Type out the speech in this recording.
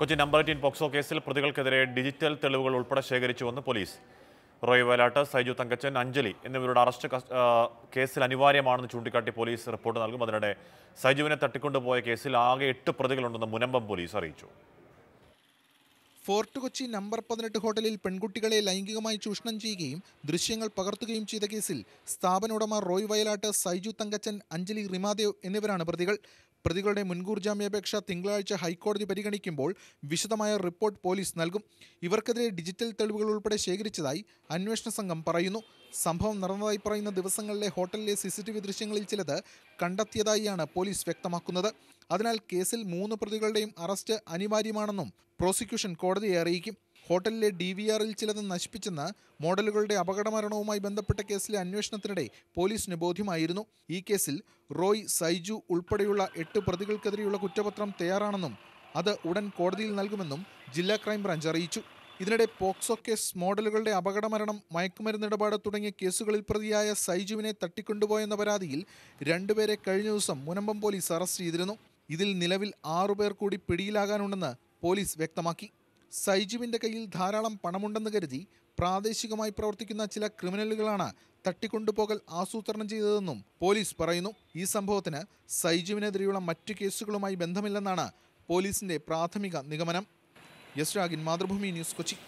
Kochi number eighteen POCSO കേസിൽ പ്രതികൾക്കെതിരെ digital തെളിവുകൾ ഉൾപ്പെടെ ശേഖരിച്ചുവെന്ന് പോലീസ് റോയ് വയലാട്ട് സൈജു തങ്കച്ചൻ അഞ്ജലി എന്നിവരുടെ അറസ്റ്റ് കേസിൽ അനിവാര്യമാണെന്ന് ചൂണ്ടിക്കാട്ടി പോലീസ് റിപ്പോർട്ട് നൽകും അതിനിടെ സൈജുവിനെ തട്ടിക്കൊണ്ടുപോയ കേസിൽ ആകെ എട്ട് പ്രതികളുണ്ടെന്ന് മുനമ്പം പോലീസ് അറിയിച്ചു ഫോർട്ട് കൊച്ചി നമ്പർ പതിനെട്ട് ഹോട്ടലിൽ പെൺകുട്ടികളെ ലൈംഗികമായി ചൂഷണം ചെയ്യുകയും ദൃശ്യങ്ങൾ പകർത്തുകയും ചെയ്ത കേസിൽ സ്ഥാപന ഉടമ റോയ് വയലാട്ട് സൈജു തങ്കച്ചൻ അഞ്ജലി റിമാദേവ് എന്നിവരാണ് പ്രതികൾ പ്രതികളുടെ മുൻകൂർ ജാമ്യാപേക്ഷ തിങ്കളാഴ്ച ഹൈക്കോടതി പരിഗണിക്കുമ്പോൾ വിശദമായ റിപ്പോർട്ട് പോലീസ് നൽകും ഇവർക്കെതിരെ ഡിജിറ്റൽ തെളിവുകൾ ഉൾപ്പെടെ ശേഖരിച്ചതായി അന്വേഷണ സംഘം പറയുന്നു സംഭവം നടന്നതായി പറയുന്ന ദിവസങ്ങളിലെ ഹോട്ടലിലെ സിസിടിവി ദൃശ്യങ്ങളിൽ ചിലത് കണ്ടെത്തിയതായാണ് പോലീസ് വ്യക്തമാക്കുന്നത് അതിനാൽ കേസിൽ മൂന്ന് പ്രതികളുടെയും അറസ്റ്റ് അനിവാര്യമാണെന്നും പ്രോസിക്യൂഷൻ കോടതിയെ അറിയിക്കും ഹോട്ടലിലെ ഡി വി ആറിൽ ചിലത് നശിപ്പിച്ചെന്ന് മോഡലുകളുടെ അപകടമരണവുമായി ബന്ധപ്പെട്ട കേസിലെ അന്വേഷണത്തിനിടെ പോലീസിന് ബോധ്യമായിരുന്നു ഈ കേസിൽ റോയ് സൈജു ഉൾപ്പെടെയുള്ള എട്ട് പ്രതികൾക്കെതിരെയുള്ള കുറ്റപത്രം തയ്യാറാണെന്നും അത് ഉടൻ കോടതിയിൽ നൽകുമെന്നും ജില്ലാ ക്രൈംബ്രാഞ്ച് അറിയിച്ചു ഇതിനിടെ പോക്സോ കേസ് മോഡലുകളുടെ അപകടമരണം മയക്കുമരുന്നിടപാട് തുടങ്ങിയ കേസുകളിൽ പ്രതിയായ സൈജുവിനെ തട്ടിക്കൊണ്ടുപോയെന്ന പരാതിയിൽ രണ്ടുപേരെ കഴിഞ്ഞ ദിവസം മുനമ്പം പോലീസ് അറസ്റ്റ് ചെയ്തിരുന്നു ഇതിൽ നിലവിൽ ആറുപേർ കൂടി പിടിയിലാകാനുണ്ടെന്ന് പോലീസ് വ്യക്തമാക്കി സൈജുവിൻ്റെ കയ്യിൽ ധാരാളം പണമുണ്ടെന്ന് കരുതി പ്രാദേശികമായി പ്രവർത്തിക്കുന്ന ചില ക്രിമിനലുകളാണ് തട്ടിക്കൊണ്ടുപോകൽ ആസൂത്രണം ചെയ്തതെന്നും പോലീസ് പറയുന്നു ഈ സംഭവത്തിന് സൈജുവിനെതിരെയുള്ള മറ്റു കേസുകളുമായി ബന്ധമില്ലെന്നാണ് പോലീസിന്റെ പ്രാഥമിക നിഗമനം യസ്രാഗിൻ മാതൃഭൂമി ന്യൂസ് കൊച്ചി